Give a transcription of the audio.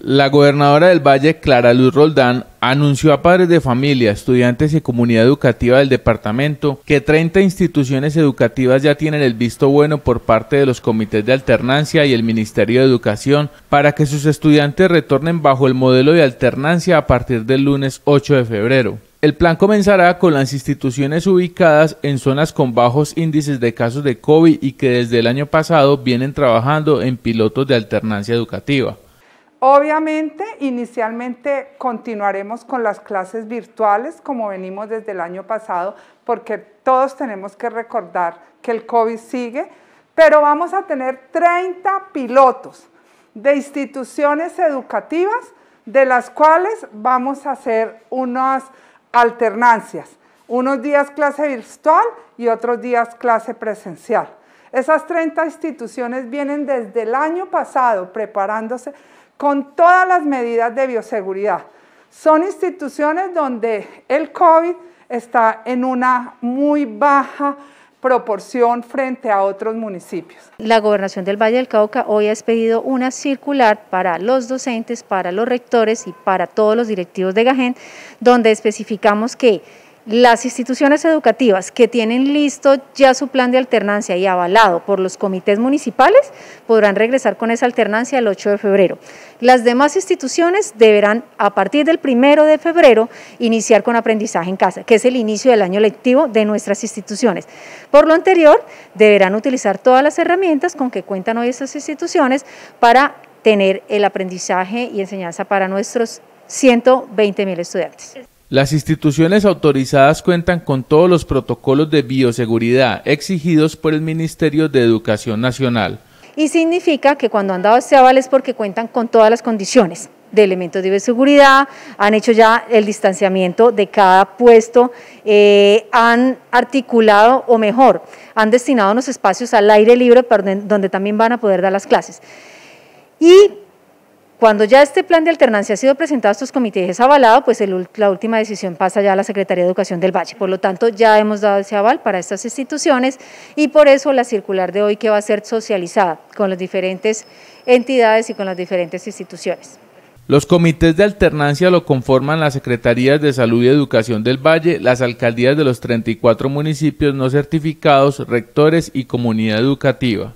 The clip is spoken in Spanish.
La gobernadora del Valle, Clara Luz Roldán, anunció a padres de familia, estudiantes y comunidad educativa del departamento que 30 instituciones educativas ya tienen el visto bueno por parte de los comités de alternancia y el Ministerio de Educación para que sus estudiantes retornen bajo el modelo de alternancia a partir del lunes 8 de febrero. El plan comenzará con las instituciones ubicadas en zonas con bajos índices de casos de COVID y que desde el año pasado vienen trabajando en pilotos de alternancia educativa. Obviamente, inicialmente continuaremos con las clases virtuales como venimos desde el año pasado, porque todos tenemos que recordar que el COVID sigue, pero vamos a tener 30 pilotos de instituciones educativas, de las cuales vamos a hacer unas alternancias, unos días clase virtual y otros días clase presencial. Esas 30 instituciones vienen desde el año pasado preparándose con todas las medidas de bioseguridad. Son instituciones donde el COVID está en una muy baja proporción frente a otros municipios. La Gobernación del Valle del Cauca hoy ha expedido una circular para los docentes, para los rectores y para todos los directivos de GAGEN, donde especificamos que las instituciones educativas que tienen listo ya su plan de alternancia y avalado por los comités municipales podrán regresar con esa alternancia el 8 de febrero. Las demás instituciones deberán a partir del 1 de febrero iniciar con aprendizaje en casa, que es el inicio del año lectivo de nuestras instituciones. Por lo anterior, deberán utilizar todas las herramientas con que cuentan hoy estas instituciones para tener el aprendizaje y enseñanza para nuestros 120 mil estudiantes. Las instituciones autorizadas cuentan con todos los protocolos de bioseguridad exigidos por el Ministerio de Educación Nacional. Y significa que cuando han dado este aval es porque cuentan con todas las condiciones de elementos de bioseguridad, han hecho ya el distanciamiento de cada puesto, eh, han articulado, o mejor, han destinado unos espacios al aire libre donde también van a poder dar las clases. Y cuando ya este plan de alternancia ha sido presentado a estos comités y es avalado, pues la última decisión pasa ya a la Secretaría de Educación del Valle. Por lo tanto, ya hemos dado ese aval para estas instituciones y por eso la circular de hoy que va a ser socializada con las diferentes entidades y con las diferentes instituciones. Los comités de alternancia lo conforman las Secretarías de Salud y Educación del Valle, las alcaldías de los 34 municipios no certificados, rectores y comunidad educativa.